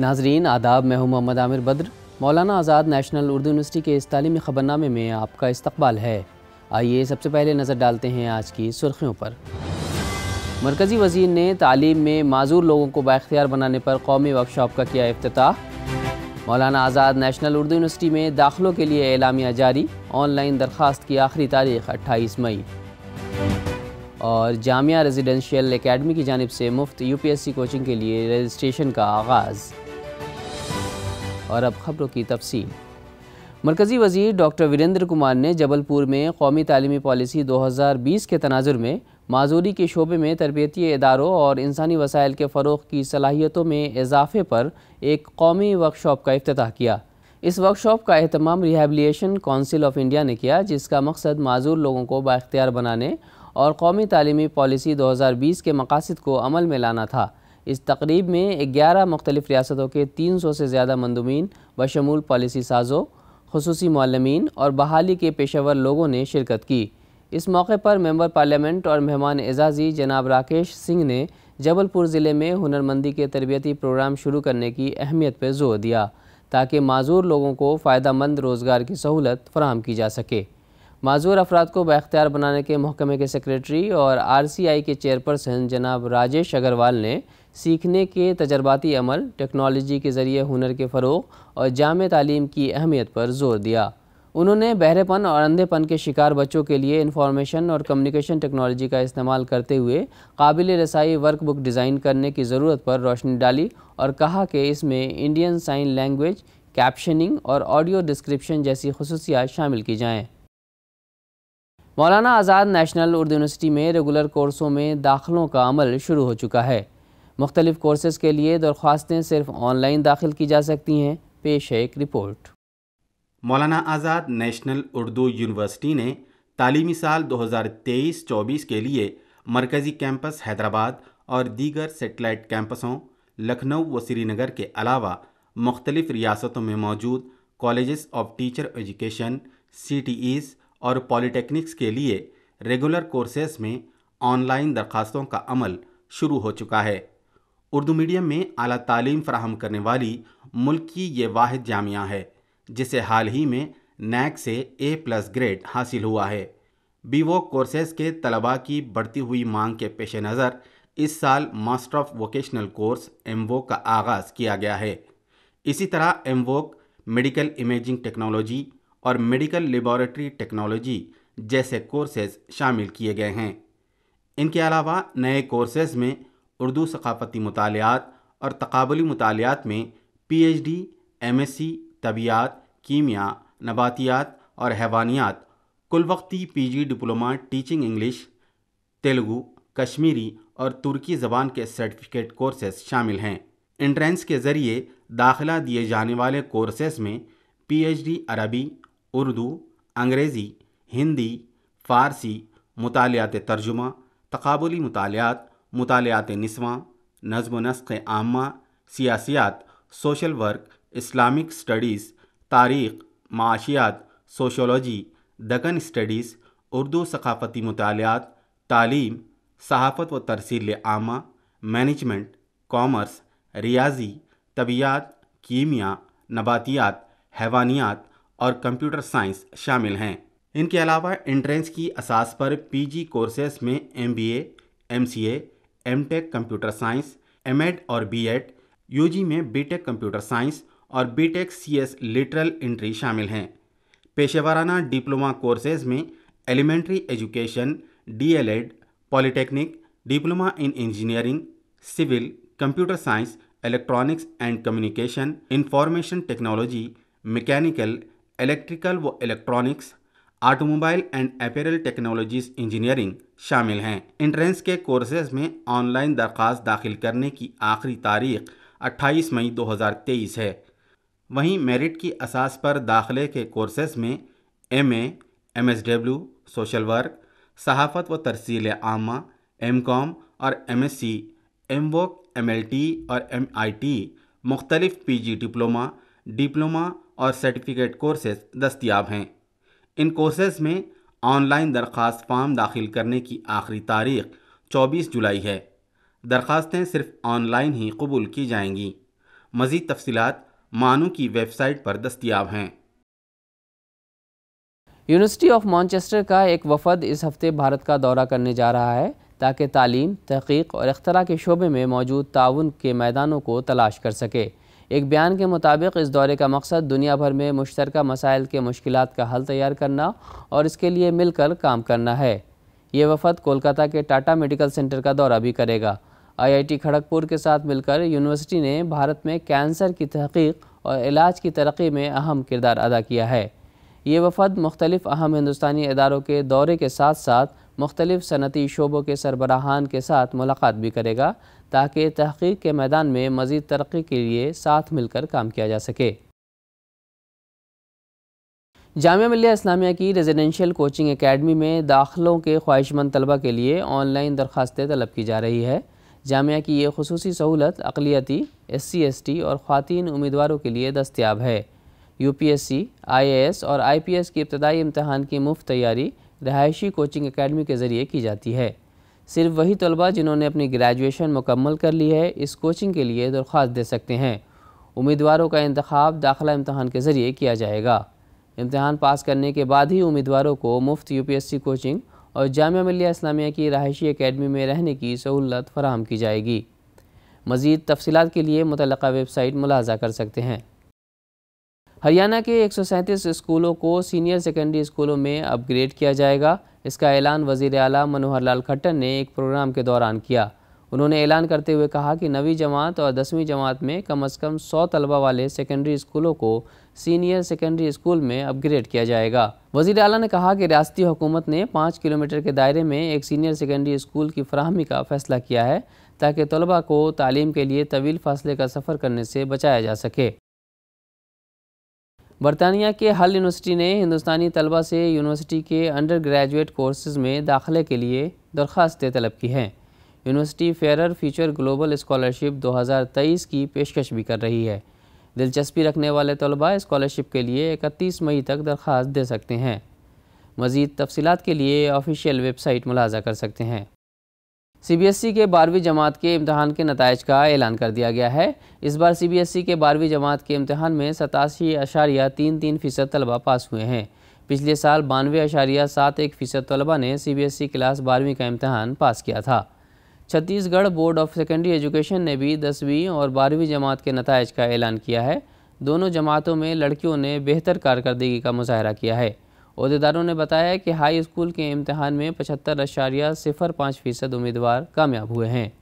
नाजरीन आदाब मैं हूँ मोहम्मद आमिर बद्र मौलाना आज़ाद नेशनल उर्दू यूनिवर्सिटी के इस तालीमी ख़बरनामे में आपका इस्तबाल है आइए सबसे पहले नज़र डालते हैं आज की सुर्खियों पर मरकज़ी वजीर ने तालीम में माजूर लोगों को बाख्तियार बनाने पर कौमी वर्कशॉप का किया अफ्ताह मौलाना आज़ाद नेशनल उर्दू यूनिवर्सिटी में दाखिलों के लिए एलामिया जारी ऑनलाइन दरख्वास्त की आखिरी तारीख अट्ठाईस मई और जामिया रेजिडेंशियल एकेडमी की जानब से मुफ्त यूपीएससी कोचिंग के लिए रजिस्ट्रेशन का आगाज़ और अब खबरों की तफसील मरकज़ी वजीर डॉक्टर वीरेंद्र कुमार ने जबलपुर में कौमी तालीमी पॉलिसी 2020 के तनाजुर में माजूरी के शोबे में तरबती इदारों और इंसानी वसाइल के फ़रोग की सलाहियतों में इजाफे पर एक कौमी वर्कशॉप का अफ्ताह किया इस वर्कशॉप का अहतमाम रिहेबलीशन काउंसिल ऑफ इंडिया ने किया जिसका मकसद माजूर लोगों को बाख्तियार बनाने और कौमी तालीमी पॉलिसी 2020 के मकासद को अमल में लाना था इस तकरीब में ग्यारह मुख्तलिफ़ रियासतों के तीन सौ से ज़्यादा मंदमिन बशमूल पॉलिसी साजों खसूसी मालमीन और बहाली के पेशेवर लोगों ने शिरकत की इस मौके पर मेंबर पार्लियामेंट और मेहमान एजाजी जनाब राकेश सिंह ने जबलपुर ज़िले में हुनरमंदी के तरबियती प्रोग्राम शुरू करने की अहमियत पर जोर दिया ताकि माजूर लोगों को फ़ायदा मंद रोज़गार की सहूलत फराम की जा सके माजूर अफराद को बाख्तियार बनाने के महकमे के सेक्रेटरी और आर सी आई के चेयरपर्सन जनाब राजेश अग्रवाल ने सीखने के तजर्बाती अमल टेक्नोलॉजी के ज़रिए हुनर के फ़रोग और जाम तालीम की अहमियत पर जोर दिया उन्होंने बहरेपन और अंधेपन के शिकार बच्चों के लिए इंफॉर्मेशन और कम्युनिकेशन टेक्नोलॉजी का इस्तेमाल करते हुए काबिल रसाई वर्कबुक डिज़ाइन करने की ज़रूरत पर रोशनी डाली और कहा कि इसमें इंडियन साइन लैंग्वेज कैप्शनिंग और ऑडियो डिस्क्रिप्शन जैसी खसूसियात शामिल की जाएँ मौलाना आज़ाद नेशनल उर्दू यूनिवर्सिटी में रेगुलर कोर्सों में दाखिलों का अमल शुरू हो चुका है मुख्तलिफ़ कोर्सेज़ के लिए दरख्वास्तें सिर्फ ऑनलाइन दाखिल की जा सकती हैं पेश है एक रिपोर्ट मौलाना आज़ाद नेशनल उर्दू यूनिवर्सिटी ने तालीमी साल 2023-24 के लिए मरकज़ी कैंपस हैदराबाद और दीगर सेटेलाइट कैंपसों लखनऊ व श्रीनगर के अलावा मुख्तलिफ़ रियासतों में मौजूद कॉलेजेस ऑफ टीचर एजुकेशन सी और पॉलीटेक्निक्स के लिए रेगुलर कोर्सेज में ऑनलाइन दरख्वास्तों का अमल शुरू हो चुका है उर्दू मीडियम में अली तालीम फ्राहम करने वाली मुल्क की ये वाद जामिया है जिसे हाल ही में नैक से ए प्लस ग्रेड हासिल हुआ है बीवो कोर्सेज के तलबा की बढ़ती हुई मांग के पेश नज़र इस साल master of vocational course M का आगाज़ किया गया है इसी तरह एम मेडिकल इमेजिंग टेक्नोलॉजी और मेडिकल लेबॉरेटरी टेक्नोलॉजी जैसे कोर्सेज शामिल किए गए हैं इनके अलावा नए कोर्सेज में उर्दू सकाफ़ती मतालियात और तकबली मतालियात में P H D M S C तबियात कीमिया नबातियात और हैवानियात कुल वक्ती P G diploma teaching English Telugu Kashmiri और तुर्की ज़बान के सर्टिफिकेट कोर्सेज शामिल हैं इंट्रेंस के ज़रिए दाखिला दिए जाने वाले कोर्सेस में पी एच डी अरबी उर्दू अंग्रेज़ी हिंदी फ़ारसी मतालियात तर्जुमा तकबली मतालियात मुतालत नस्वा नज़म नस्क आमा सियासियात सोशल वर्क इस्लामिक स्टडीज़ तारीख़ माशियात सोशोलॉजी दकन स्टडीज़ उर्दू सकाफ़ती मतालत तालीम सहाफ़त व तरसील आमा मैनेजमेंट कॉमर्स रियाजी तबियात कीमिया नबातियात हैवानियात और कंप्यूटर साइंस शामिल हैं इनके अलावा इंट्रेंस की असास पर पीजी कोर्सेज में MBA, MCA, M tech computer science M Ed और बी एड यू जी में बी टेक कंप्यूटर साइंस और B tech C S lateral entry शामिल हैं पेशेवराना डिप्लोमा कोर्सेज में elementary education D L Ed polytechnic diploma in engineering civil computer science electronics and communication information technology mechanical electrical व electronics automobile and apparel technologies engineering शामिल हैं entrance के courses में online दरख्वास्त दाखिल करने की आखिरी तारीख 28 मई 2023 है वहीं मेरिट की असास पर दाखिले के कोर्सेज में M M S W social work सहाफ़त व तरसील आमा एम कॉम और एम एस सी एम वो एम एल टी और एम आई टी मुख्तलिफ पी जी डिप्लोमा डिप्लोमा और सर्टिफिकेट कोर्सेज दस्तियाब हैं इन कोर्सेज में ऑनलाइन दरख्वास्त फार्म दाखिल करने की आखिरी तारीख 24 जुलाई है दरख्वास्तें सिर्फ ऑनलाइन ही कबूल की जाएंगी मज़ीद तफसी मानू की वेबसाइट पर दस्तियाब हैं यूनिवर्सिटी ऑफ मानचेस्टर का एक वफद इस हफ्ते भारत का दौरा करने जा रहा है ताकि तालीम तहकीक और अख्तरा के शोबे में मौजूद ताउन के मैदानों को तलाश कर सके एक बयान के मुताबिक इस दौरे का मकसद दुनिया भर में मुश्तर मसाइल के मुश्किल का हल तैयार करना और इसके लिए मिलकर काम करना है ये वफद कोलकाता के टाटा मेडिकल सेंटर का दौरा भी करेगा आईआईटी खड़गपुर के साथ मिलकर यूनिवर्सिटी ने भारत में कैंसर की तहकीक और इलाज की तरक्की में अहम किरदार अदा किया है ये वफद मुख्तलिफ अहम हिंदुस्तानी इदारों के दौरे के साथ साथ मुख्तलिफ सनती शोबों के सरबराहान के साथ मुलाकात भी करेगा ताकि तहकीक के मैदान में मज़ीद तरक्की के लिए साथ मिलकर काम किया जा सके जामिया मिल्लिया इस्लामिया की रेजिडेंशियल कोचिंग एकेडमी में दाखिलों के ख्वाहिशमंद तलबा के लिए ऑनलाइन दरख्वास्तें तलब की जा रही है जामिया की ये खसूसी सहूलत अकलीती एस सी एस टी और ख़वान उम्मीदवारों के लिए दस्तियाब है U P S C I A S और आई पी एस की इब्तदाई इम्तहान की मुफ्त तैयारी रहायशी कोचिंग एकेडमी के ज़रिए की जाती है सिर्फ वही तलबा जिन्होंने अपनी ग्रेजुएशन मुकम्मल कर ली है इस कोचिंग के लिए दरख्वास्त दे सकते हैं उम्मीदवारों का इंतखब दाखिला इम्तहान के ज़रिए किया जाएगा इम्तहान पास करने के बाद ही उम्मीदवारों को मुफ्त यूपीएससी कोचिंग और जामिया मिलिया इस्लामिया की रहायशी एकेडमी में रहने की सहूलत फराहम की जाएगी मज़ीद तफसीत के लिए मुतल वेबसाइट मुलाजा कर सकते हैं हरियाणा के एक स्कूलों को सीनियर सेकेंडरी स्कूलों में अपग्रेड किया जाएगा इसका ऐलान वजीर अला मनोहर लाल खट्टर ने एक प्रोग्राम के दौरान किया उन्होंने ऐलान करते हुए कहा कि नवी जमात और दसवीं जमात में कम अज़ कम सौ तलबा वाले सेकेंडरी स्कूलों को सीनियर सेकेंडरी स्कूल में अपग्रेड किया जाएगा वजीर अला ने कहा कि रियाती हुकूमत ने पाँच किलोमीटर के दायरे में एक सीनियर सेकेंडरी स्कूल की फ्राहमी का फैसला किया है ताकि तलबा को तालीम के लिए तवील फासले का सफ़र करने से बचाया जा सके बरतानिया के हल यूनिवर्सिटी ने हिंदुस्तानी तलबा से यूनिवर्सिटी के अंडर ग्रेजुएट कोर्सेज़ में दाखिले के लिए दरख्वास्तें तलब की हैं university fair feature global scholarship 2023 की पेशकश भी कर रही है दिलचस्पी रखने वाले तलबा स्कॉलरशिप के लिए 31 मई तक दरख्वास्त दे सकते हैं मज़ीद तफसीत के लिए ऑफिशियल वेबसाइट मुलाजा कर सकते हैं सीबीएसई के बारहवीं जमात के इम्तहान के नतज का ऐलान कर दिया गया है इस बार सीबीएसई के बारहवीं जमात के इम्तहान में सतासी अशारिया तीन तीन फ़ीसद तलबा पास हुए हैं पिछले साल बानवे अशारिया सात एक फ़ीसद तलबा ने सीबीएसई क्लास बारहवीं का इम्तहान पास किया था Chhattisgarh board of secondary education ने भी दसवीं और बारहवीं जमात के नतज का ऐलान किया है दोनों जमातों में लड़कियों ने बेहतर कारकर्दगी का मुजाहरा किया है अहदेदारों ने बताया कि हाई स्कूल के इम्तहान में पचहत्तर अशारिया सिफर पाँच फ़ीसद उम्मीदवार कामयाब हुए हैं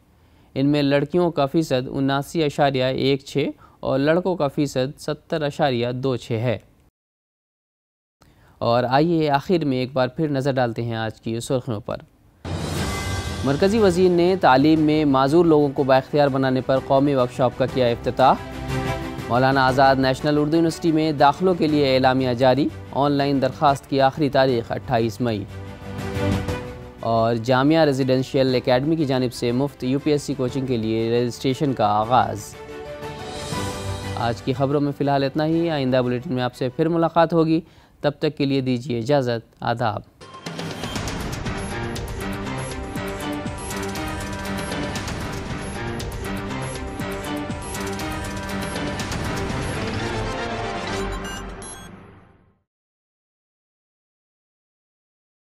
इनमें लड़कियों का फ़ीसद उन्नासी अशारिया एक छः और लड़कों का फ़ीसद सत्तर अशारिया दो छः है और आइए आखिर में एक बार फिर नज़र डालते हैं आज की सुर्खियों पर मरकज़ी वजीर ने तालीम में माजूर लोगों को बाख्तियार बनाने पर कौमी वर्कशॉप का किया अफ्ताह मौलाना आज़ाद नेशनल उर्दू यूनिवर्सिटी में दाखिलों के लिए एलामिया जारी ऑनलाइन दरख्वास्त की आखिरी तारीख 28 मई और जामिया रेजिडेंशियल एकेडमी की जानब से मुफ्त यूपीएससी कोचिंग के लिए रजिस्ट्रेशन का आगाज़ आज की खबरों में फ़िलहाल इतना ही आइंदा बुलेटिन में आपसे फिर मुलाकात होगी तब तक के लिए दीजिए इजाज़त आदाब